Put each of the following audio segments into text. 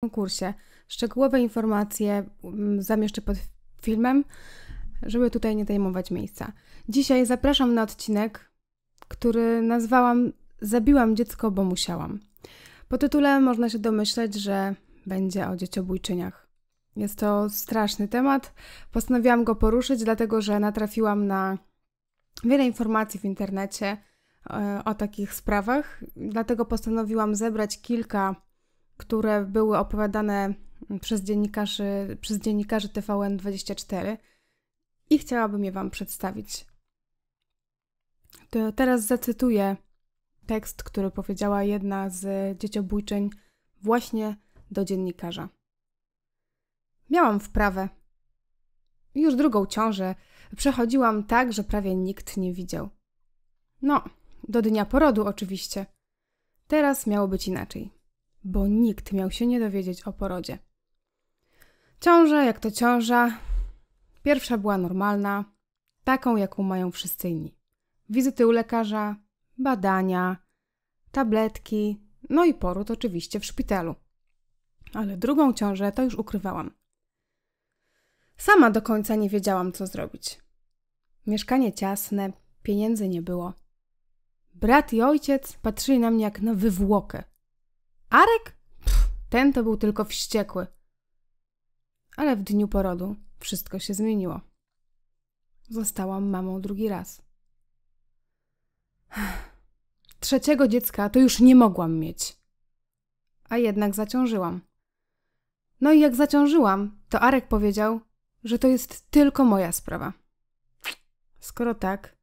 konkursie. Szczegółowe informacje mm, zamieszczę pod filmem, żeby tutaj nie zajmować miejsca. Dzisiaj zapraszam na odcinek, który nazwałam Zabiłam dziecko, bo musiałam. Po tytule można się domyśleć, że będzie o dzieciobójczyniach. Jest to straszny temat. Postanowiłam go poruszyć, dlatego że natrafiłam na wiele informacji w internecie e, o takich sprawach. Dlatego postanowiłam zebrać kilka które były opowiadane przez dziennikarzy, przez dziennikarzy TVN24 i chciałabym je Wam przedstawić. To teraz zacytuję tekst, który powiedziała jedna z dzieciobójczeń właśnie do dziennikarza. Miałam wprawę. Już drugą ciążę przechodziłam tak, że prawie nikt nie widział. No, do dnia porodu oczywiście. Teraz miało być inaczej bo nikt miał się nie dowiedzieć o porodzie. Ciąża, jak to ciąża, pierwsza była normalna, taką jaką mają wszyscy inni. Wizyty u lekarza, badania, tabletki, no i poród oczywiście w szpitalu. Ale drugą ciążę to już ukrywałam. Sama do końca nie wiedziałam, co zrobić. Mieszkanie ciasne, pieniędzy nie było. Brat i ojciec patrzyli na mnie jak na wywłokę, Arek? Pff, ten to był tylko wściekły. Ale w dniu porodu wszystko się zmieniło. Zostałam mamą drugi raz. Trzeciego dziecka to już nie mogłam mieć. A jednak zaciążyłam. No i jak zaciążyłam, to Arek powiedział, że to jest tylko moja sprawa. Skoro tak,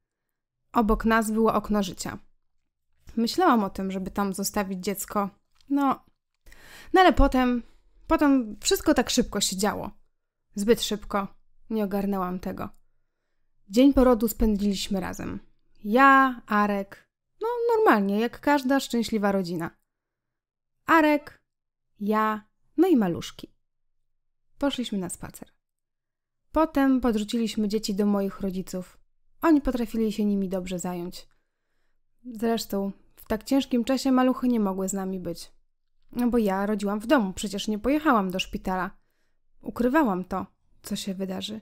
obok nas było okno życia. Myślałam o tym, żeby tam zostawić dziecko no. No ale potem, potem wszystko tak szybko się działo. Zbyt szybko. Nie ogarnęłam tego. Dzień porodu spędziliśmy razem. Ja, Arek. No, normalnie, jak każda szczęśliwa rodzina. Arek, ja, no i maluszki. Poszliśmy na spacer. Potem podrzuciliśmy dzieci do moich rodziców. Oni potrafili się nimi dobrze zająć. Zresztą, w tak ciężkim czasie maluchy nie mogły z nami być. No bo ja rodziłam w domu, przecież nie pojechałam do szpitala. Ukrywałam to, co się wydarzy.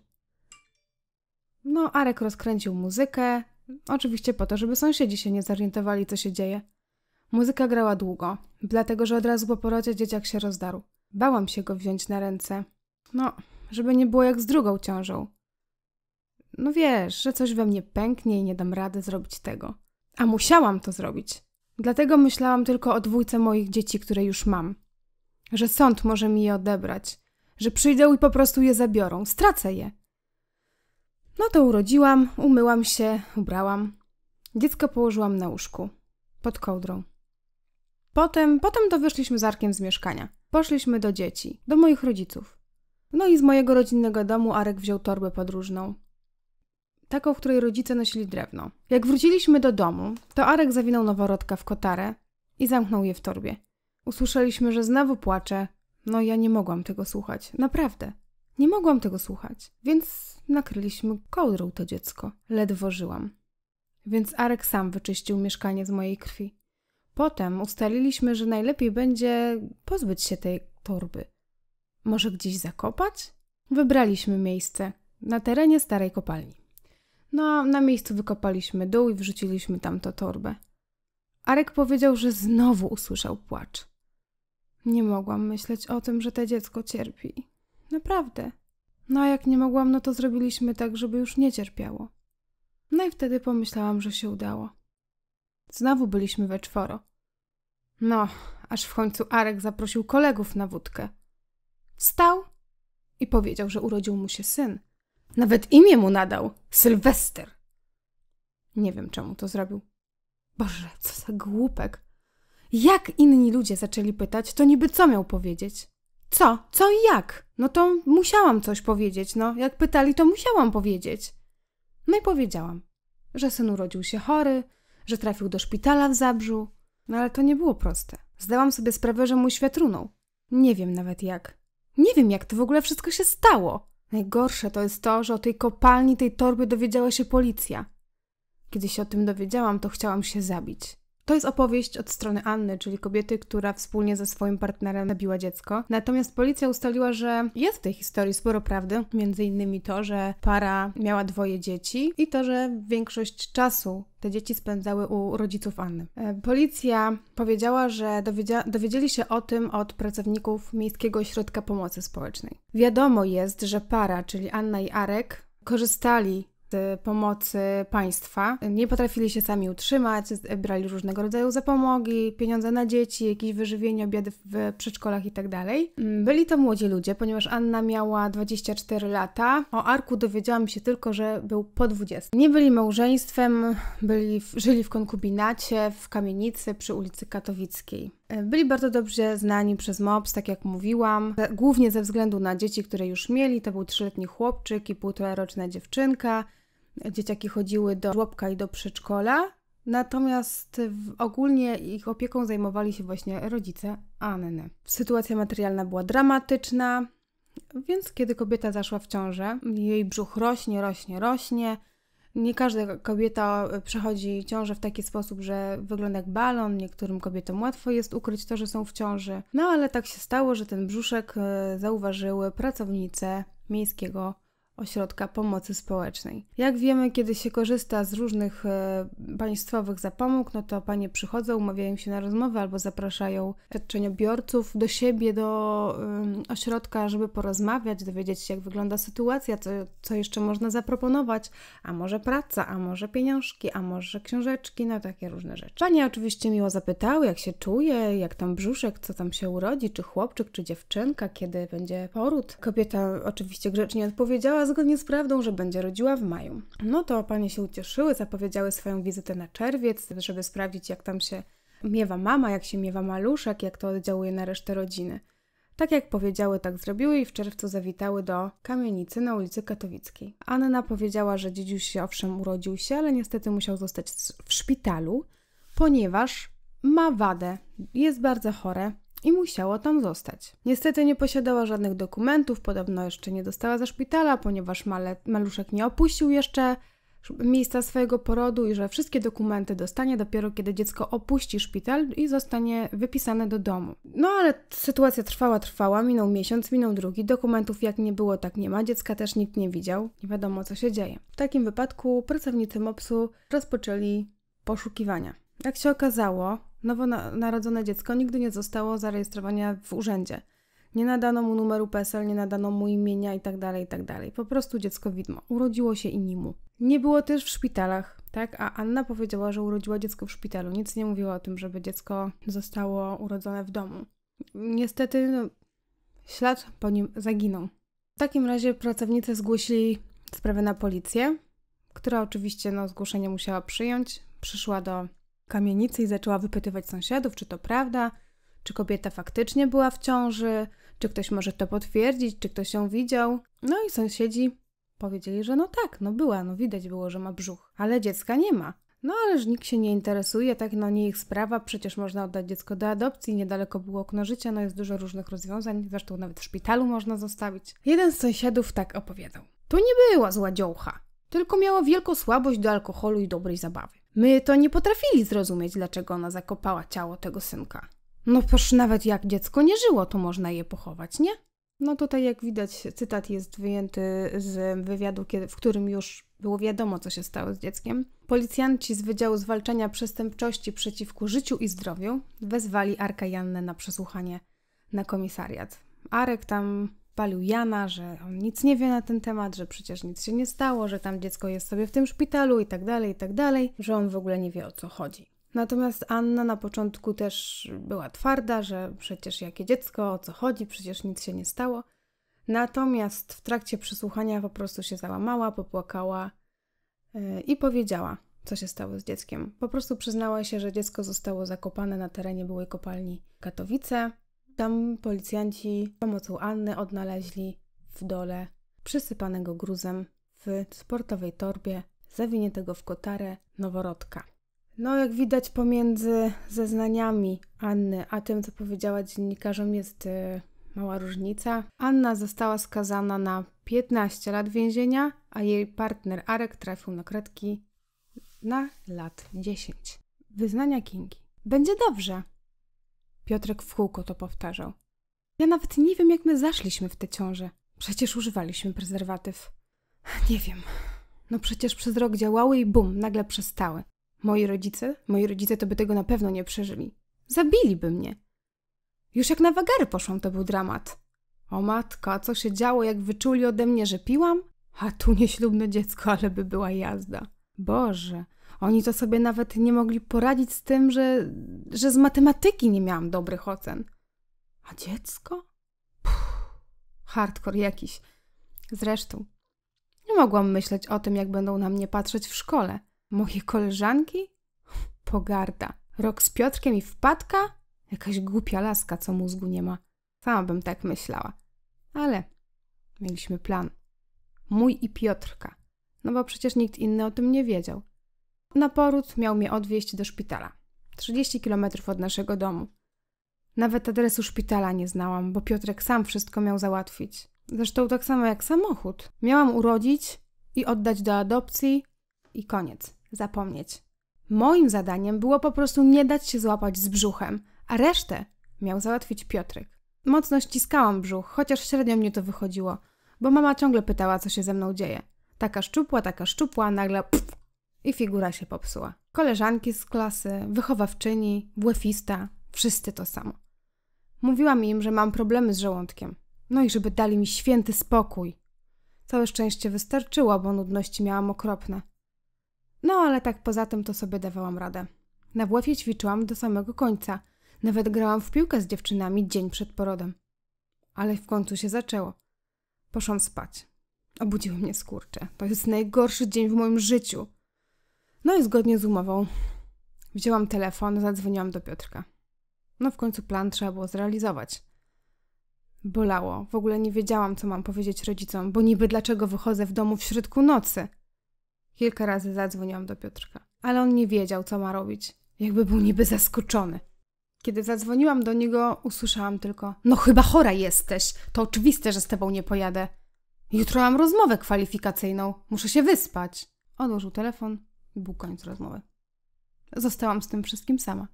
No, Arek rozkręcił muzykę, oczywiście po to, żeby sąsiedzi się nie zorientowali, co się dzieje. Muzyka grała długo, dlatego że od razu po porodzie dzieciak się rozdarł. Bałam się go wziąć na ręce. No, żeby nie było jak z drugą ciążą. No wiesz, że coś we mnie pęknie i nie dam rady zrobić tego. A musiałam to zrobić. Dlatego myślałam tylko o dwójce moich dzieci, które już mam. Że sąd może mi je odebrać, że przyjdą i po prostu je zabiorą, stracę je. No to urodziłam, umyłam się, ubrałam. Dziecko położyłam na łóżku, pod kołdrą. Potem, potem to wyszliśmy z Arkiem z mieszkania. Poszliśmy do dzieci, do moich rodziców. No i z mojego rodzinnego domu Arek wziął torbę podróżną taką, w której rodzice nosili drewno. Jak wróciliśmy do domu, to Arek zawinął noworodka w kotarę i zamknął je w torbie. Usłyszeliśmy, że znowu płacze. No ja nie mogłam tego słuchać. Naprawdę. Nie mogłam tego słuchać. Więc nakryliśmy kołdrą to dziecko. Ledwo żyłam. Więc Arek sam wyczyścił mieszkanie z mojej krwi. Potem ustaliliśmy, że najlepiej będzie pozbyć się tej torby. Może gdzieś zakopać? Wybraliśmy miejsce na terenie starej kopalni. No, na miejscu wykopaliśmy dół i wrzuciliśmy to torbę. Arek powiedział, że znowu usłyszał płacz. Nie mogłam myśleć o tym, że te dziecko cierpi. Naprawdę. No a jak nie mogłam, no to zrobiliśmy tak, żeby już nie cierpiało. No i wtedy pomyślałam, że się udało. Znowu byliśmy we czworo. No, aż w końcu Arek zaprosił kolegów na wódkę. Wstał i powiedział, że urodził mu się syn – nawet imię mu nadał. Sylwester. Nie wiem, czemu to zrobił. Boże, co za głupek. Jak inni ludzie zaczęli pytać, to niby co miał powiedzieć? Co? Co i jak? No to musiałam coś powiedzieć, no. Jak pytali, to musiałam powiedzieć. No i powiedziałam, że syn urodził się chory, że trafił do szpitala w Zabrzu. No ale to nie było proste. Zdałam sobie sprawę, że mój świat runął. Nie wiem nawet jak. Nie wiem, jak to w ogóle wszystko się stało. Najgorsze to jest to, że o tej kopalni, tej torby dowiedziała się policja. Kiedy się o tym dowiedziałam, to chciałam się zabić. To jest opowieść od strony Anny, czyli kobiety, która wspólnie ze swoim partnerem nabiła dziecko. Natomiast policja ustaliła, że jest w tej historii sporo prawdy, między innymi to, że para miała dwoje dzieci i to, że większość czasu te dzieci spędzały u rodziców Anny. E, policja powiedziała, że dowiedzia dowiedzieli się o tym od pracowników Miejskiego Ośrodka Pomocy Społecznej. Wiadomo jest, że para, czyli Anna i Arek, korzystali Y, pomocy państwa. Nie potrafili się sami utrzymać, brali różnego rodzaju zapomogi, pieniądze na dzieci, jakieś wyżywienie, obiady w przedszkolach itd. Tak mm, byli to młodzi ludzie, ponieważ Anna miała 24 lata. O Arku dowiedziałam się tylko, że był po 20. Nie byli małżeństwem, byli, żyli w konkubinacie, w kamienicy przy ulicy Katowickiej. Y, byli bardzo dobrze znani przez MOPS, tak jak mówiłam, głównie ze względu na dzieci, które już mieli. To był trzyletni chłopczyk i półtoraroczna dziewczynka dzieciaki chodziły do żłobka i do przedszkola, Natomiast ogólnie ich opieką zajmowali się właśnie rodzice Anny. Sytuacja materialna była dramatyczna, więc kiedy kobieta zaszła w ciążę, jej brzuch rośnie, rośnie, rośnie. Nie każda kobieta przechodzi ciążę w taki sposób, że wygląda jak balon. Niektórym kobietom łatwo jest ukryć to, że są w ciąży. No ale tak się stało, że ten brzuszek e, zauważyły pracownice miejskiego ośrodka pomocy społecznej. Jak wiemy, kiedy się korzysta z różnych e, państwowych zapomóg, no to panie przychodzą, umawiają się na rozmowę albo zapraszają świadczeniobiorców do siebie, do ośrodka, żeby porozmawiać, dowiedzieć się, jak wygląda sytuacja, co, co jeszcze można zaproponować, a może praca, a może pieniążki, a może książeczki, no takie różne rzeczy. Panie oczywiście miło zapytały, jak się czuje, jak tam brzuszek, co tam się urodzi, czy chłopczyk, czy dziewczynka, kiedy będzie poród. Kobieta oczywiście grzecznie odpowiedziała, Obiecała zgodnie z prawdą, że będzie rodziła w maju. No to panie się ucieszyły, zapowiedziały swoją wizytę na czerwiec, żeby sprawdzić, jak tam się miewa mama, jak się miewa maluszek, jak to oddziałuje na resztę rodziny. Tak jak powiedziały, tak zrobiły i w czerwcu zawitały do kamienicy na ulicy Katowickiej. Anna powiedziała, że dziedziuś się owszem urodził się, ale niestety musiał zostać w szpitalu, ponieważ ma wadę, jest bardzo chore, i musiała tam zostać. Niestety nie posiadała żadnych dokumentów, podobno jeszcze nie dostała ze szpitala, ponieważ male, maluszek nie opuścił jeszcze miejsca swojego porodu i że wszystkie dokumenty dostanie dopiero kiedy dziecko opuści szpital i zostanie wypisane do domu. No ale sytuacja trwała, trwała, minął miesiąc, minął drugi, dokumentów jak nie było, tak nie ma, dziecka też nikt nie widział, nie wiadomo co się dzieje. W takim wypadku pracownicy MOPS-u rozpoczęli poszukiwania. Jak się okazało, Nowonarodzone dziecko nigdy nie zostało zarejestrowane w urzędzie. Nie nadano mu numeru PESEL, nie nadano mu imienia itd., tak itd. Tak po prostu dziecko widmo. Urodziło się i nimu. Nie było też w szpitalach, tak? A Anna powiedziała, że urodziła dziecko w szpitalu. Nic nie mówiła o tym, żeby dziecko zostało urodzone w domu. Niestety no, ślad po nim zaginął. W takim razie pracownicy zgłosili sprawę na policję, która oczywiście no, zgłoszenie musiała przyjąć. Przyszła do kamienicy i zaczęła wypytywać sąsiadów, czy to prawda, czy kobieta faktycznie była w ciąży, czy ktoś może to potwierdzić, czy ktoś ją widział. No i sąsiedzi powiedzieli, że no tak, no była, no widać było, że ma brzuch, ale dziecka nie ma. No ależ nikt się nie interesuje, tak no nie ich sprawa, przecież można oddać dziecko do adopcji, niedaleko było okno życia, no jest dużo różnych rozwiązań, zresztą nawet w szpitalu można zostawić. Jeden z sąsiadów tak opowiadał. To nie była zła dziołcha, tylko miała wielką słabość do alkoholu i dobrej zabawy. My to nie potrafili zrozumieć, dlaczego ona zakopała ciało tego synka. No proszę, nawet jak dziecko nie żyło, to można je pochować, nie? No tutaj jak widać cytat jest wyjęty z wywiadu, w którym już było wiadomo, co się stało z dzieckiem. Policjanci z Wydziału Zwalczania Przestępczości przeciwko Życiu i Zdrowiu wezwali Arka Jannę na przesłuchanie na komisariat. Arek tam palił Jana, że on nic nie wie na ten temat, że przecież nic się nie stało, że tam dziecko jest sobie w tym szpitalu i tak dalej, i tak dalej, że on w ogóle nie wie o co chodzi. Natomiast Anna na początku też była twarda, że przecież jakie dziecko, o co chodzi, przecież nic się nie stało. Natomiast w trakcie przesłuchania po prostu się załamała, popłakała y, i powiedziała, co się stało z dzieckiem. Po prostu przyznała się, że dziecko zostało zakopane na terenie byłej kopalni Katowice, tam policjanci pomocą Anny odnaleźli w dole przysypanego gruzem w sportowej torbie zawiniętego w kotarę noworodka. No, jak widać, pomiędzy zeznaniami Anny a tym, co powiedziała dziennikarzom, jest e, mała różnica. Anna została skazana na 15 lat więzienia, a jej partner Arek trafił na kredki na lat 10. Wyznania Kingi. Będzie dobrze. Piotrek w kółko to powtarzał. Ja nawet nie wiem, jak my zaszliśmy w tę ciążę. Przecież używaliśmy prezerwatyw. Nie wiem. No przecież przez rok działały i bum, nagle przestały. Moi rodzice, moi rodzice to by tego na pewno nie przeżyli. Zabiliby mnie. Już jak na wagary poszłam, to był dramat. O matka, co się działo, jak wyczuli ode mnie, że piłam? A tu nieślubne dziecko, ale by była jazda. Boże, oni to sobie nawet nie mogli poradzić z tym, że, że z matematyki nie miałam dobrych ocen. A dziecko? Puh, hardcore jakiś. Zresztą, nie mogłam myśleć o tym, jak będą na mnie patrzeć w szkole. Moje koleżanki? Pogarda. Rok z Piotrkiem i wpadka? Jakaś głupia laska, co mózgu nie ma. Sama bym tak myślała. Ale mieliśmy plan. Mój i Piotrka. No bo przecież nikt inny o tym nie wiedział. Na poród miał mnie odwieźć do szpitala, 30 km od naszego domu. Nawet adresu szpitala nie znałam, bo Piotrek sam wszystko miał załatwić. Zresztą tak samo jak samochód. Miałam urodzić i oddać do adopcji i koniec, zapomnieć. Moim zadaniem było po prostu nie dać się złapać z brzuchem, a resztę miał załatwić Piotrek. Mocno ściskałam brzuch, chociaż średnio mnie to wychodziło, bo mama ciągle pytała, co się ze mną dzieje. Taka szczupła, taka szczupła, nagle pff, i figura się popsuła. Koleżanki z klasy, wychowawczyni, błefista, wszyscy to samo. Mówiłam im, że mam problemy z żołądkiem. No i żeby dali mi święty spokój. Całe szczęście wystarczyło, bo nudności miałam okropne. No ale tak poza tym to sobie dawałam radę. Na wf ćwiczyłam do samego końca. Nawet grałam w piłkę z dziewczynami dzień przed porodem. Ale w końcu się zaczęło. Poszłam spać. Obudziły mnie skurcze. To jest najgorszy dzień w moim życiu. No i zgodnie z umową wzięłam telefon, zadzwoniłam do Piotrka. No w końcu plan trzeba było zrealizować. Bolało. W ogóle nie wiedziałam, co mam powiedzieć rodzicom, bo niby dlaczego wychodzę w domu w środku nocy. Kilka razy zadzwoniłam do Piotrka, ale on nie wiedział, co ma robić. Jakby był niby zaskoczony. Kiedy zadzwoniłam do niego, usłyszałam tylko: No, chyba chora jesteś. To oczywiste, że z tobą nie pojadę. Jutro mam rozmowę kwalifikacyjną. Muszę się wyspać. Odłożył telefon był koniec rozmowy. Zostałam z tym wszystkim sama.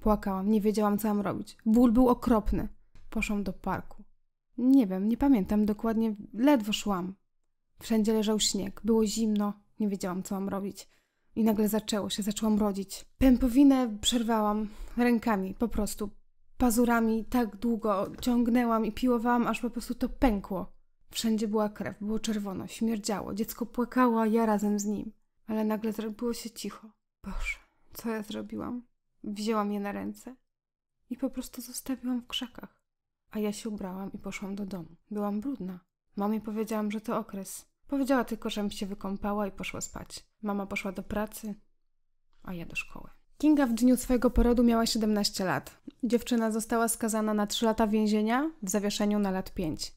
Płakałam, nie wiedziałam, co mam robić. Ból był okropny. Poszłam do parku. Nie wiem, nie pamiętam dokładnie, ledwo szłam. Wszędzie leżał śnieg, było zimno, nie wiedziałam, co mam robić. I nagle zaczęło się, zaczęłam rodzić. Pępowinę przerwałam rękami, po prostu. Pazurami tak długo ciągnęłam i piłowałam, aż po prostu to pękło. Wszędzie była krew, było czerwono, śmierdziało, dziecko płakało, a ja razem z nim ale nagle zrobiło się cicho. Boże, co ja zrobiłam? Wzięłam je na ręce i po prostu zostawiłam w krzakach. A ja się ubrałam i poszłam do domu. Byłam brudna. Mamie powiedziałam, że to okres. Powiedziała tylko, żem się wykąpała i poszła spać. Mama poszła do pracy, a ja do szkoły. Kinga w dniu swojego porodu miała 17 lat. Dziewczyna została skazana na 3 lata więzienia w zawieszeniu na lat 5.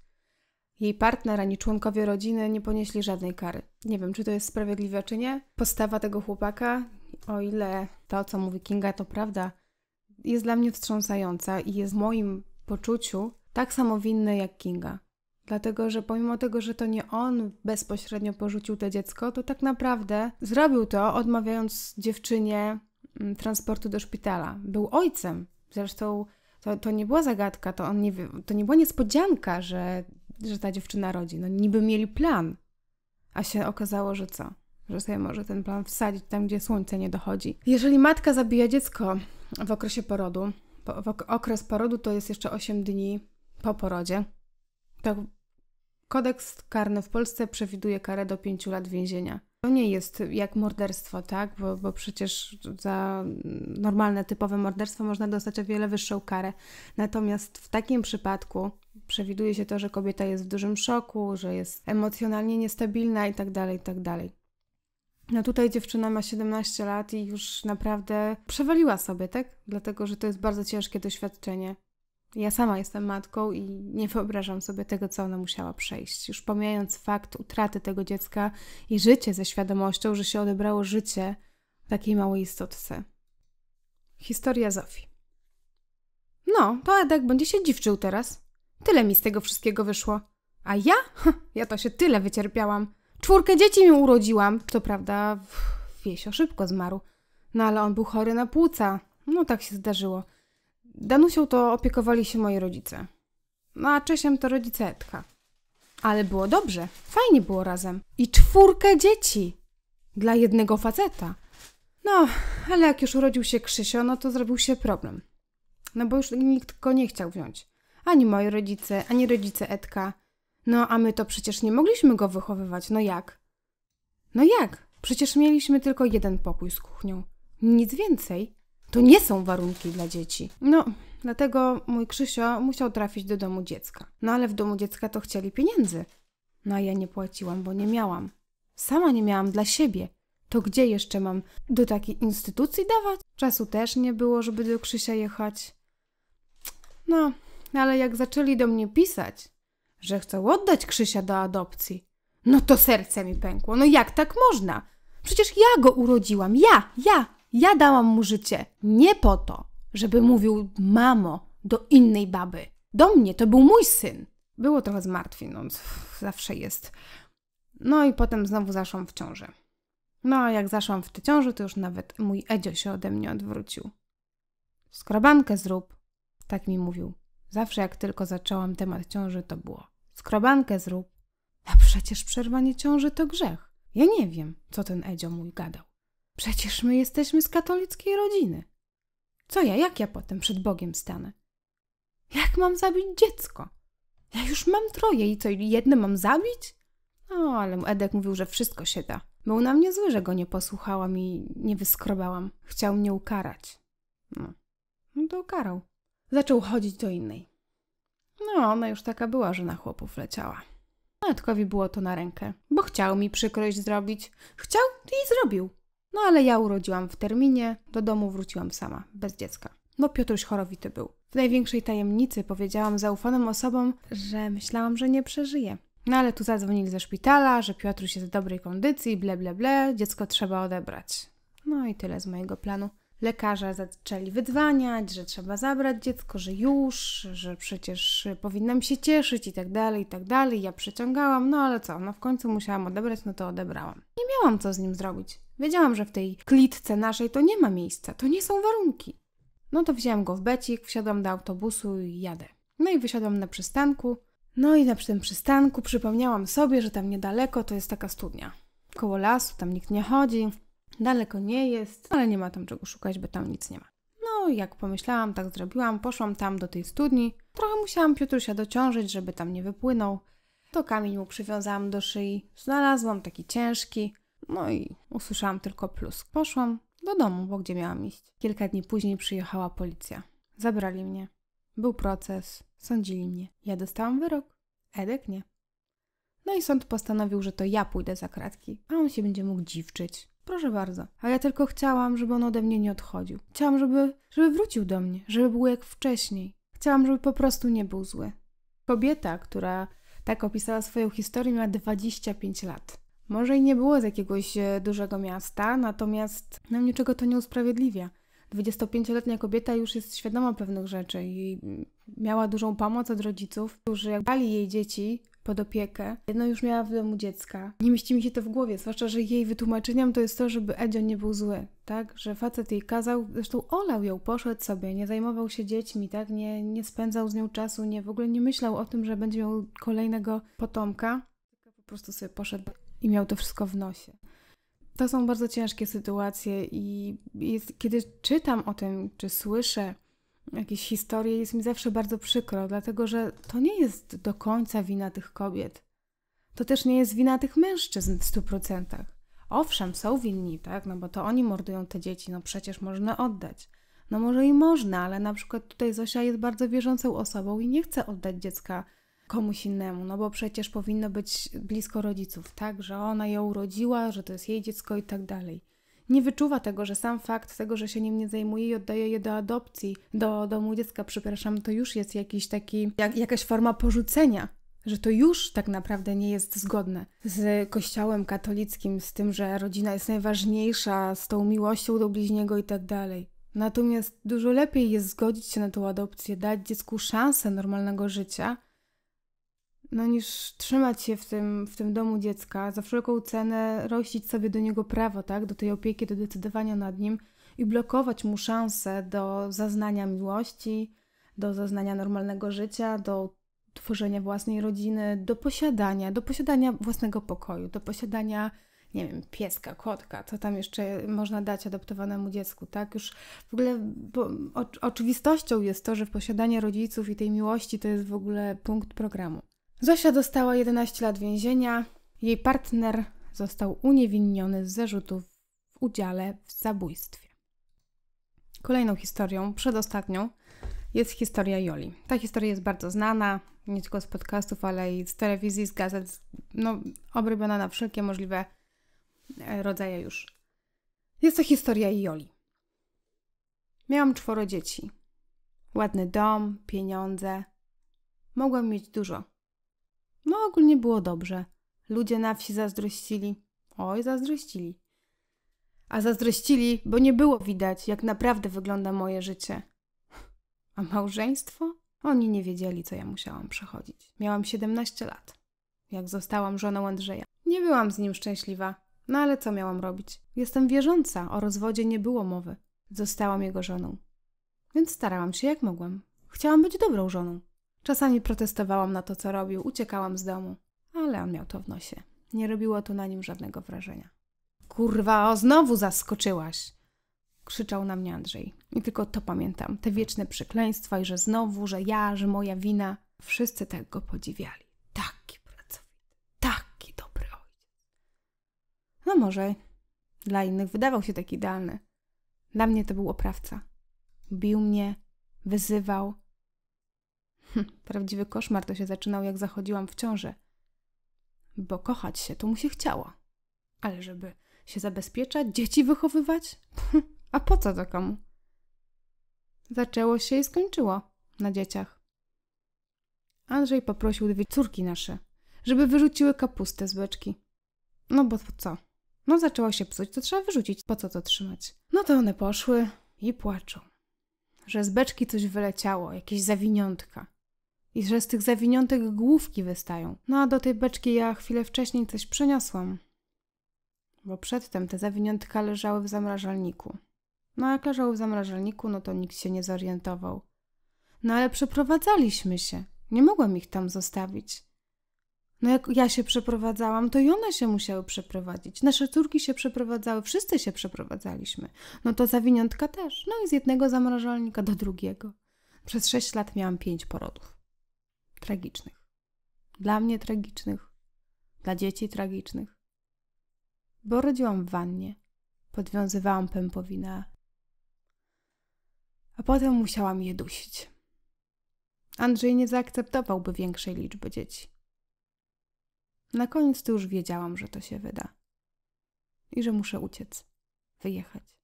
Jej partner ani członkowie rodziny nie ponieśli żadnej kary. Nie wiem, czy to jest sprawiedliwe, czy nie. Postawa tego chłopaka, o ile to, co mówi Kinga, to prawda, jest dla mnie wstrząsająca i jest w moim poczuciu tak samo winny jak Kinga. Dlatego, że pomimo tego, że to nie on bezpośrednio porzucił to dziecko, to tak naprawdę zrobił to, odmawiając dziewczynie mm, transportu do szpitala. Był ojcem. Zresztą to, to nie była zagadka, to, on nie, to nie była niespodzianka, że że ta dziewczyna rodzi. No niby mieli plan, a się okazało, że co? Że sobie może ten plan wsadzić tam, gdzie słońce nie dochodzi. Jeżeli matka zabija dziecko w okresie porodu, w okres porodu to jest jeszcze 8 dni po porodzie, to kodeks karny w Polsce przewiduje karę do 5 lat więzienia. To nie jest jak morderstwo, tak? Bo, bo przecież za normalne, typowe morderstwo można dostać o wiele wyższą karę. Natomiast w takim przypadku Przewiduje się to, że kobieta jest w dużym szoku, że jest emocjonalnie niestabilna itd., tak itd. Tak no tutaj dziewczyna ma 17 lat i już naprawdę przewaliła sobie, tak? Dlatego, że to jest bardzo ciężkie doświadczenie. Ja sama jestem matką i nie wyobrażam sobie tego, co ona musiała przejść. Już pomijając fakt utraty tego dziecka i życie ze świadomością, że się odebrało życie takiej małej istotce. Historia Zofii. No, to Edek będzie się dziwczył teraz. Tyle mi z tego wszystkiego wyszło. A ja? Ja to się tyle wycierpiałam. Czwórkę dzieci mi urodziłam. Co prawda, Wiesio szybko zmarł. No ale on był chory na płuca. No tak się zdarzyło. Danusią to opiekowali się moi rodzice. No a Czesiem to rodzicetka. Ale było dobrze. Fajnie było razem. I czwórkę dzieci. Dla jednego faceta. No, ale jak już urodził się Krzysio, no to zrobił się problem. No bo już nikt go nie chciał wziąć ani moi rodzice, ani rodzice Edka. No a my to przecież nie mogliśmy go wychowywać, no jak? No jak? Przecież mieliśmy tylko jeden pokój z kuchnią. Nic więcej. To nie są warunki dla dzieci. No, dlatego mój Krzysio musiał trafić do domu dziecka. No ale w domu dziecka to chcieli pieniędzy. No a ja nie płaciłam, bo nie miałam. Sama nie miałam dla siebie. To gdzie jeszcze mam do takiej instytucji dawać? Czasu też nie było, żeby do Krzysia jechać. No, no ale jak zaczęli do mnie pisać, że chcą oddać Krzysia do adopcji, no to serce mi pękło. No jak tak można? Przecież ja go urodziłam, ja, ja, ja dałam mu życie. Nie po to, żeby mówił mamo do innej baby. Do mnie, to był mój syn. Było trochę zmartwień, no zawsze jest. No i potem znowu zaszłam w ciąży. No a jak zaszłam w tę to już nawet mój Edzio się ode mnie odwrócił. Skrobankę zrób, tak mi mówił. Zawsze jak tylko zaczęłam temat ciąży, to było skrobankę zrób. A przecież przerwanie ciąży to grzech. Ja nie wiem, co ten Edzio mój gadał. Przecież my jesteśmy z katolickiej rodziny. Co ja, jak ja potem przed Bogiem stanę? Jak mam zabić dziecko? Ja już mam troje i co, jedno mam zabić? No, ale Edek mówił, że wszystko się da. Był na mnie zły, że go nie posłuchałam i nie wyskrobałam. Chciał mnie ukarać. No, no to ukarał zaczął chodzić do innej. No, ona już taka była, że na chłopów leciała. Matkowi było to na rękę, bo chciał mi przykrość zrobić. Chciał i zrobił. No ale ja urodziłam w terminie, do domu wróciłam sama, bez dziecka. No Piotruś chorowity był. W największej tajemnicy powiedziałam zaufanym osobom, że myślałam, że nie przeżyje. No ale tu zadzwonili ze szpitala, że Piotruś jest w dobrej kondycji, ble ble ble, dziecko trzeba odebrać. No i tyle z mojego planu. Lekarze zaczęli wydzwaniać, że trzeba zabrać dziecko, że już, że przecież powinnam się cieszyć i tak dalej, i tak dalej. Ja przeciągałam, no ale co, no w końcu musiałam odebrać, no to odebrałam. Nie miałam co z nim zrobić. Wiedziałam, że w tej klitce naszej to nie ma miejsca, to nie są warunki. No to wzięłam go w becik, wsiadłam do autobusu i jadę. No i wysiadłam na przystanku. No i na tym przystanku przypomniałam sobie, że tam niedaleko to jest taka studnia. Koło lasu, tam nikt nie chodzi. Daleko nie jest, ale nie ma tam czego szukać, bo tam nic nie ma. No, jak pomyślałam, tak zrobiłam, poszłam tam do tej studni. Trochę musiałam Piotrusia dociążyć, żeby tam nie wypłynął. To kamień mu przywiązałam do szyi. Znalazłam taki ciężki. No i usłyszałam tylko plus. Poszłam do domu, bo gdzie miałam iść. Kilka dni później przyjechała policja. Zabrali mnie. Był proces. Sądzili mnie. Ja dostałam wyrok. Edek nie. No i sąd postanowił, że to ja pójdę za kratki, a on się będzie mógł dziwczyć. Proszę bardzo. A ja tylko chciałam, żeby on ode mnie nie odchodził. Chciałam, żeby, żeby wrócił do mnie, żeby był jak wcześniej. Chciałam, żeby po prostu nie był zły. Kobieta, która tak opisała swoją historię, miała 25 lat. Może i nie było z jakiegoś e, dużego miasta, natomiast nam no, niczego to nie usprawiedliwia. 25-letnia kobieta już jest świadoma pewnych rzeczy i mm, miała dużą pomoc od rodziców, którzy jak bali jej dzieci, pod opiekę. No już miała w domu dziecka. Nie mieści mi się to w głowie, zwłaszcza, że jej wytłumaczeniem to jest to, żeby Edzio nie był zły, tak? Że facet jej kazał, zresztą olał ją, poszedł sobie, nie zajmował się dziećmi, tak? Nie, nie spędzał z nią czasu, nie, w ogóle nie myślał o tym, że będzie miał kolejnego potomka. Po prostu sobie poszedł i miał to wszystko w nosie. To są bardzo ciężkie sytuacje i jest, kiedy czytam o tym, czy słyszę, jakieś historie, jest mi zawsze bardzo przykro, dlatego że to nie jest do końca wina tych kobiet. To też nie jest wina tych mężczyzn w 100%. Owszem, są winni, tak? No bo to oni mordują te dzieci, no przecież można oddać. No może i można, ale na przykład tutaj Zosia jest bardzo wierzącą osobą i nie chce oddać dziecka komuś innemu, no bo przecież powinno być blisko rodziców, tak? Że ona ją urodziła, że to jest jej dziecko i tak dalej nie wyczuwa tego, że sam fakt tego, że się nim nie zajmuje i oddaje je do adopcji, do domu dziecka, przepraszam, to już jest jakiś taki, jak, jakaś forma porzucenia że to już tak naprawdę nie jest zgodne z Kościołem katolickim, z tym, że rodzina jest najważniejsza, z tą miłością do bliźniego i tak dalej. Natomiast dużo lepiej jest zgodzić się na tą adopcję, dać dziecku szansę normalnego życia, no niż trzymać się w tym, w tym domu dziecka, za wszelką cenę rościć sobie do niego prawo, tak, do tej opieki, do decydowania nad nim i blokować mu szansę do zaznania miłości, do zaznania normalnego życia, do tworzenia własnej rodziny, do posiadania, do posiadania własnego pokoju, do posiadania nie wiem, pieska, kotka, co tam jeszcze można dać adoptowanemu dziecku, tak? Już w ogóle bo, o, oczywistością jest to, że posiadanie rodziców i tej miłości to jest w ogóle punkt programu. Zosia dostała 11 lat więzienia. Jej partner został uniewinniony z zarzutów w udziale w zabójstwie. Kolejną historią, przedostatnią, jest historia Joli. Ta historia jest bardzo znana, nie tylko z podcastów, ale i z telewizji, z gazet, no, obrybiona na wszelkie możliwe e, rodzaje już. Jest to historia Joli. Miałam czworo dzieci. Ładny dom, pieniądze. Mogłam mieć dużo no ogólnie było dobrze. Ludzie na wsi zazdrościli. Oj, zazdrościli. A zazdrościli, bo nie było widać, jak naprawdę wygląda moje życie. A małżeństwo? Oni nie wiedzieli, co ja musiałam przechodzić. Miałam 17 lat, jak zostałam żoną Andrzeja. Nie byłam z nim szczęśliwa, no ale co miałam robić? Jestem wierząca, o rozwodzie nie było mowy. Zostałam jego żoną. Więc starałam się jak mogłam. Chciałam być dobrą żoną. Czasami protestowałam na to, co robił, uciekałam z domu, ale on miał to w nosie. Nie robiło to na nim żadnego wrażenia. Kurwa, o znowu zaskoczyłaś! krzyczał na mnie Andrzej. I tylko to pamiętam, te wieczne przekleństwa i że znowu, że ja, że moja wina. Wszyscy tak go podziwiali. Taki pracowity, taki dobry ojciec. No może dla innych wydawał się tak idealny. Dla mnie to był oprawca. Bił mnie, wyzywał, prawdziwy koszmar to się zaczynał, jak zachodziłam w ciąży. Bo kochać się to mu się chciało. Ale żeby się zabezpieczać, dzieci wychowywać? A po co to komu? Zaczęło się i skończyło na dzieciach. Andrzej poprosił dwie córki nasze, żeby wyrzuciły kapustę z beczki. No bo co? No zaczęło się psuć, to trzeba wyrzucić. Po co to trzymać? No to one poszły i płaczą, że z beczki coś wyleciało, jakieś zawiniątka i że z tych zawiniątek główki wystają. No a do tej beczki ja chwilę wcześniej coś przeniosłam, bo przedtem te zawiniątka leżały w zamrażalniku. No jak leżały w zamrażalniku, no to nikt się nie zorientował. No ale przeprowadzaliśmy się. Nie mogłam ich tam zostawić. No jak ja się przeprowadzałam, to i one się musiały przeprowadzić. Nasze córki się przeprowadzały, wszyscy się przeprowadzaliśmy. No to zawiniątka też. No i z jednego zamrażalnika do drugiego. Przez sześć lat miałam pięć porodów tragicznych. Dla mnie tragicznych, dla dzieci tragicznych. Bo rodziłam w wannie, podwiązywałam pępowinę, a potem musiałam je dusić. Andrzej nie zaakceptowałby większej liczby dzieci. Na koniec to już wiedziałam, że to się wyda i że muszę uciec, wyjechać.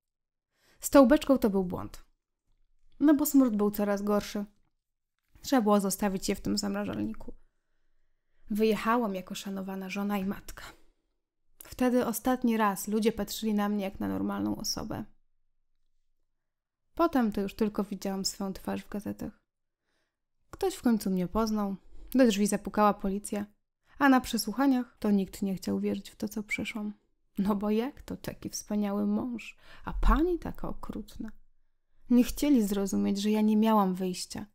Z tą beczką to był błąd. No bo smród był coraz gorszy. Trzeba było zostawić je w tym zamrażalniku. Wyjechałam jako szanowana żona i matka. Wtedy ostatni raz ludzie patrzyli na mnie jak na normalną osobę. Potem to już tylko widziałam swoją twarz w gazetach. Ktoś w końcu mnie poznał, do drzwi zapukała policja, a na przesłuchaniach to nikt nie chciał wierzyć w to, co przyszłam. No bo jak to taki wspaniały mąż, a pani taka okrutna? Nie chcieli zrozumieć, że ja nie miałam wyjścia,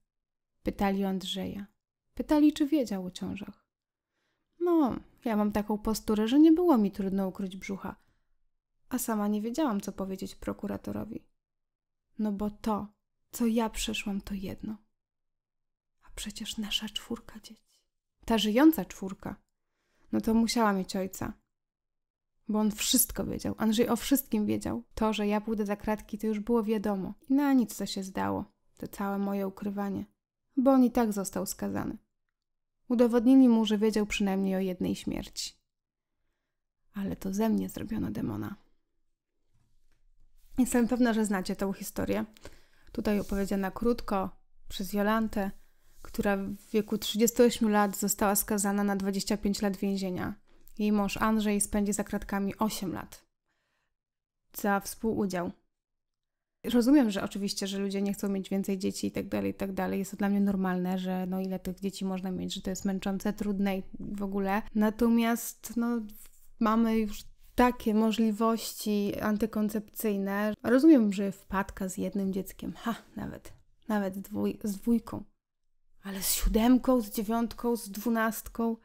Pytali Andrzeja. Pytali, czy wiedział o ciążach. No, ja mam taką posturę, że nie było mi trudno ukryć brzucha, a sama nie wiedziałam, co powiedzieć prokuratorowi. No bo to, co ja przeszłam, to jedno. A przecież nasza czwórka dzieci, ta żyjąca czwórka, no to musiała mieć ojca. Bo on wszystko wiedział, Andrzej o wszystkim wiedział. To, że ja pójdę za kratki, to już było wiadomo. I na nic to się zdało, to całe moje ukrywanie bo on i tak został skazany. Udowodnili mu, że wiedział przynajmniej o jednej śmierci. Ale to ze mnie zrobiono demona. Jestem pewna, że znacie tę historię. Tutaj opowiedziana krótko przez Jolantę, która w wieku 38 lat została skazana na 25 lat więzienia. Jej mąż Andrzej spędzi za kratkami 8 lat za współudział rozumiem, że oczywiście, że ludzie nie chcą mieć więcej dzieci i tak dalej, i tak dalej. Jest to dla mnie normalne, że no ile tych dzieci można mieć, że to jest męczące, trudne i w ogóle. Natomiast no mamy już takie możliwości antykoncepcyjne. Rozumiem, że wpadka z jednym dzieckiem, ha, nawet, nawet z, dwój z dwójką, ale z siódemką, z dziewiątką, z dwunastką,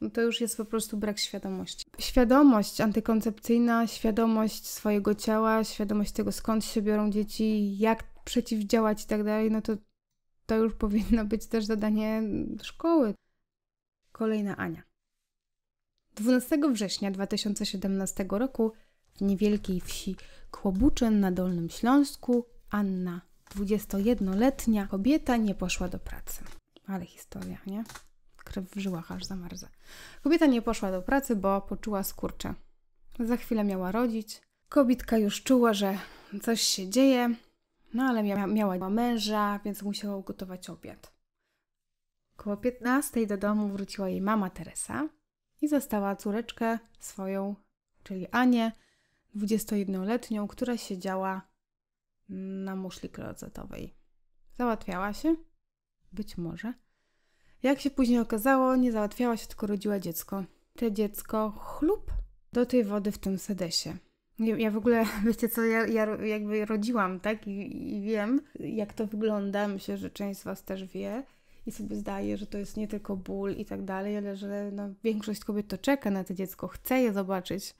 no to już jest po prostu brak świadomości świadomość antykoncepcyjna, świadomość swojego ciała, świadomość tego, skąd się biorą dzieci, jak przeciwdziałać i tak dalej, no to to już powinno być też zadanie szkoły. Kolejna Ania. 12 września 2017 roku w niewielkiej wsi Kłobuczyn na Dolnym Śląsku Anna, 21-letnia kobieta, nie poszła do pracy. Ale historia, nie? krew w żyłach aż zamarza. Kobieta nie poszła do pracy, bo poczuła skurcze. Za chwilę miała rodzić. Kobitka już czuła, że coś się dzieje, no ale mia miała męża, więc musiała ugotować obiad. Koło 15 do domu wróciła jej mama Teresa i zastała córeczkę swoją, czyli Anię, 21-letnią, która siedziała na muszli klozetowej. Załatwiała się? Być może. Jak się później okazało, nie załatwiała się, tylko rodziła dziecko. Te dziecko chlup do tej wody w tym sedesie. Ja w ogóle, wiecie co, ja, ja jakby rodziłam, tak? I, I, wiem, jak to wygląda. Myślę, że część z Was też wie i sobie zdaje, że to jest nie tylko ból i tak dalej, ale że no, większość kobiet to czeka na to dziecko, chce je zobaczyć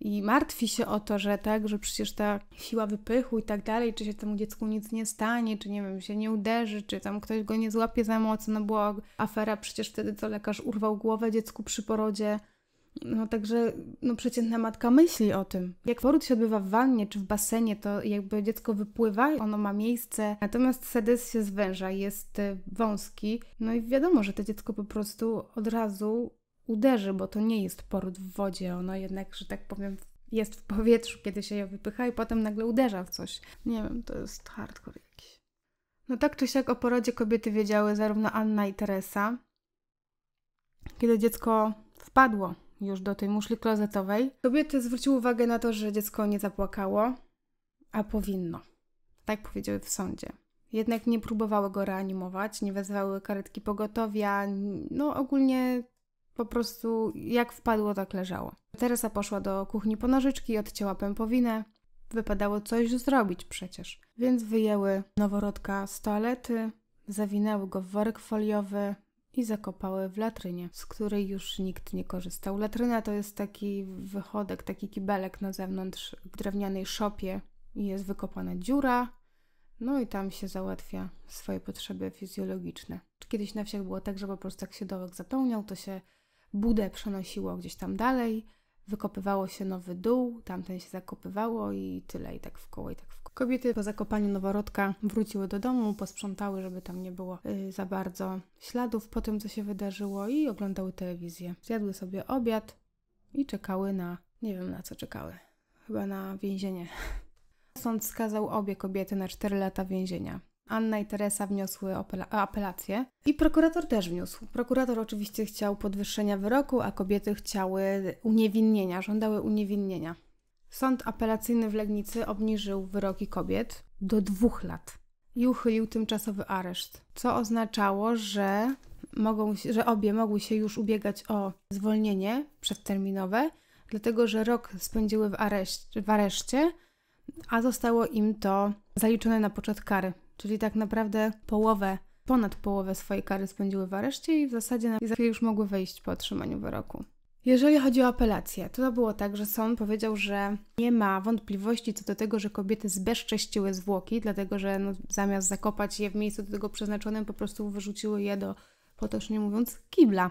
i martwi się o to, że tak, że przecież ta siła wypychu i tak dalej, czy się temu dziecku nic nie stanie, czy nie wiem, się nie uderzy, czy tam ktoś go nie złapie za mocno, no była afera przecież wtedy, co lekarz urwał głowę dziecku przy porodzie. No także no, przeciętna matka myśli o tym. Jak poród się odbywa w wannie czy w basenie, to jakby dziecko wypływa, ono ma miejsce, natomiast sedes się zwęża, jest y, wąski. No i wiadomo, że to dziecko po prostu od razu uderzy, bo to nie jest poród w wodzie, Ono jednak, że tak powiem, jest w powietrzu, kiedy się ją wypycha i potem nagle uderza w coś. Nie wiem, to jest hardcore jakiś. No tak czy siak o porodzie kobiety wiedziały zarówno Anna i Teresa. Kiedy dziecko wpadło już do tej muszli klozetowej, kobiety zwróciły uwagę na to, że dziecko nie zapłakało, a powinno. Tak powiedziały w sądzie. Jednak nie próbowały go reanimować, nie wezwały karetki pogotowia, no ogólnie po prostu jak wpadło, tak leżało. Teresa poszła do kuchni po nożyczki, odcięła pępowinę. Wypadało coś zrobić przecież. Więc wyjęły noworodka z toalety, zawinęły go w worek foliowy i zakopały w latrynie, z której już nikt nie korzystał. Latryna to jest taki wychodek, taki kibelek na zewnątrz w drewnianej szopie i jest wykopana dziura, no i tam się załatwia swoje potrzeby fizjologiczne. Kiedyś na wsiach było tak, że po prostu jak się dołek zapełniał, to się budę przenosiło gdzieś tam dalej, wykopywało się nowy dół, tamten się zakopywało i tyle, i tak w koło, i tak w koło. Kobiety po zakopaniu noworodka wróciły do domu, posprzątały, żeby tam nie było y, za bardzo śladów po tym, co się wydarzyło i oglądały telewizję. Zjadły sobie obiad i czekały na, nie wiem na co czekały, chyba na więzienie. Sąd skazał obie kobiety na 4 lata więzienia. Anna i Teresa wniosły apelację i prokurator też wniósł. Prokurator oczywiście chciał podwyższenia wyroku, a kobiety chciały uniewinnienia, żądały uniewinnienia. Sąd apelacyjny w Legnicy obniżył wyroki kobiet do dwóch lat i uchylił tymczasowy areszt, co oznaczało, że, mogą, że obie mogły się już ubiegać o zwolnienie przedterminowe, dlatego że rok spędziły w, areszt, w areszcie, a zostało im to zaliczone na poczet kary czyli tak naprawdę połowę, ponad połowę swojej kary spędziły w areszcie i w zasadzie na chwilę już mogły wyjść po otrzymaniu wyroku. Jeżeli chodzi o apelację, to, to było tak, że sąd powiedział, że nie ma wątpliwości co do tego, że kobiety zbezcześciły zwłoki, dlatego że no, zamiast zakopać je w miejscu do tego przeznaczonym, po prostu wyrzuciły je do, potocznie mówiąc, kibla,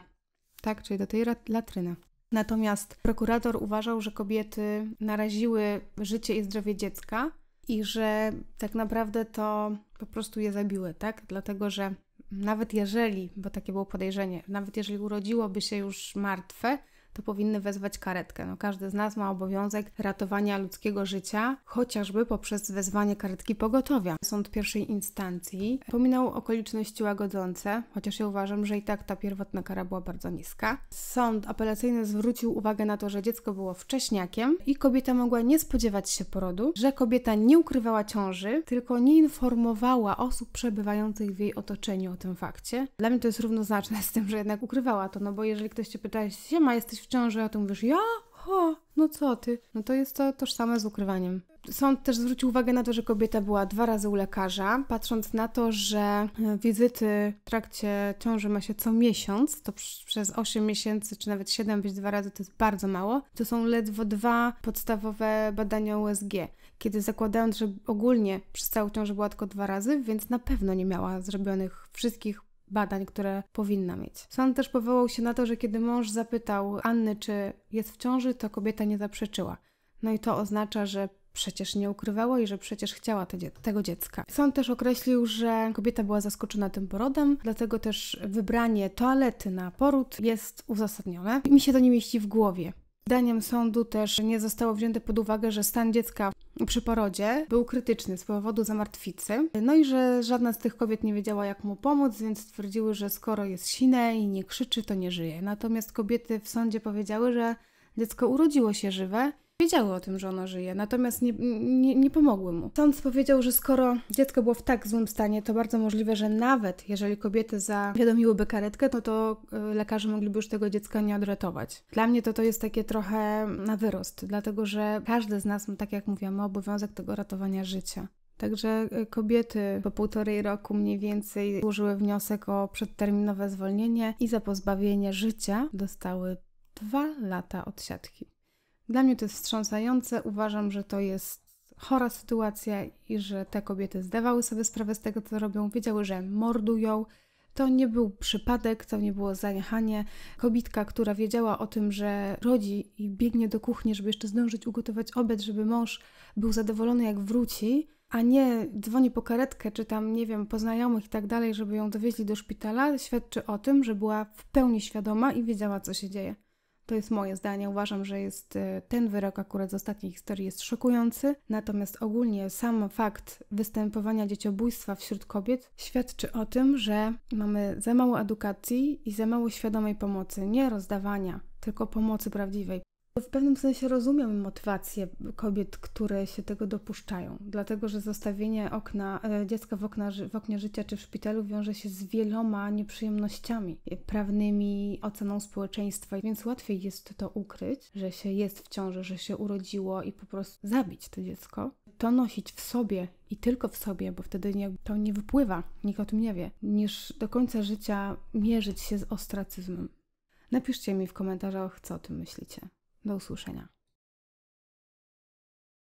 tak, czyli do tej latryny. Natomiast prokurator uważał, że kobiety naraziły życie i zdrowie dziecka, i że tak naprawdę to po prostu je zabiły, tak? Dlatego, że nawet jeżeli, bo takie było podejrzenie, nawet jeżeli urodziłoby się już martwe, to powinny wezwać karetkę. No, każdy z nas ma obowiązek ratowania ludzkiego życia, chociażby poprzez wezwanie karetki pogotowia. Sąd pierwszej instancji pominął okoliczności łagodzące, chociaż ja uważam, że i tak ta pierwotna kara była bardzo niska. Sąd apelacyjny zwrócił uwagę na to, że dziecko było wcześniakiem i kobieta mogła nie spodziewać się porodu, że kobieta nie ukrywała ciąży, tylko nie informowała osób przebywających w jej otoczeniu o tym fakcie. Dla mnie to jest równoznaczne z tym, że jednak ukrywała to, no bo jeżeli ktoś cię pyta, siema, jesteś w ciąży, a ty mówisz, ja? Ho, no co ty? No to jest to tożsame z ukrywaniem. Sąd też zwrócił uwagę na to, że kobieta była dwa razy u lekarza, patrząc na to, że e, wizyty w trakcie ciąży ma się co miesiąc, to przez 8 miesięcy czy nawet 7 być dwa razy to jest bardzo mało. To są ledwo dwa podstawowe badania USG. Kiedy zakładając, że ogólnie przez całą ciążę była tylko dwa razy, więc na pewno nie miała zrobionych wszystkich badań, które powinna mieć. Sąd też powołał się na to, że kiedy mąż zapytał Anny, czy jest w ciąży, to kobieta nie zaprzeczyła. No i to oznacza, że przecież nie ukrywała i że przecież chciała te, tego dziecka. Sąd też określił, że kobieta była zaskoczona tym porodem, dlatego też wybranie toalety na poród jest uzasadnione. Mi się to nie mieści w głowie. Zdaniem sądu też nie zostało wzięte pod uwagę, że stan dziecka przy porodzie był krytyczny z powodu zamartwicy. No i że żadna z tych kobiet nie wiedziała, jak mu pomóc, więc stwierdziły, że skoro jest sine i nie krzyczy, to nie żyje. Natomiast kobiety w sądzie powiedziały, że dziecko urodziło się żywe Wiedziały o tym, że ono żyje, natomiast nie, nie, nie pomogły mu. Sąd powiedział, że skoro dziecko było w tak złym stanie, to bardzo możliwe, że nawet jeżeli kobiety zawiadomiłyby karetkę, no to e, lekarze mogliby już tego dziecka nie odratować. Dla mnie to to jest takie trochę na wyrost, dlatego że każdy z nas, no tak jak mówiłam, ma obowiązek tego ratowania życia. Także e, kobiety po półtorej roku mniej więcej złożyły wniosek o przedterminowe zwolnienie i za pozbawienie życia dostały dwa lata odsiadki. Dla mnie to jest wstrząsające. Uważam, że to jest chora sytuacja i że te kobiety zdawały sobie sprawę z tego, co robią, wiedziały, że mordują. To nie był przypadek, to nie było zaniechanie. Kobitka, która wiedziała o tym, że rodzi i biegnie do kuchni, żeby jeszcze zdążyć ugotować obiad, żeby mąż był zadowolony, jak wróci, a nie dzwoni po karetkę, czy tam, nie wiem, po znajomych i tak dalej, żeby ją dowieźli do szpitala, świadczy o tym, że była w pełni świadoma i wiedziała, co się dzieje. To jest moje zdanie. Uważam, że jest e, ten wyrok akurat z ostatniej historii jest szokujący, natomiast ogólnie sam fakt występowania dzieciobójstwa wśród kobiet świadczy o tym, że mamy za mało edukacji i za mało świadomej pomocy, nie rozdawania, tylko pomocy prawdziwej, w pewnym sensie rozumiem motywację kobiet, które się tego dopuszczają, dlatego że zostawienie okna, e, dziecka w, okna, w oknie życia czy w szpitalu wiąże się z wieloma nieprzyjemnościami prawnymi, oceną społeczeństwa, więc łatwiej jest to ukryć, że się jest w ciąży, że się urodziło i po prostu zabić to dziecko. To nosić w sobie i tylko w sobie, bo wtedy nie, to nie wypływa, nikt o tym nie wie, niż do końca życia mierzyć się z ostracyzmem. Napiszcie mi w komentarzach, co o tym myślicie. Do usłyszenia.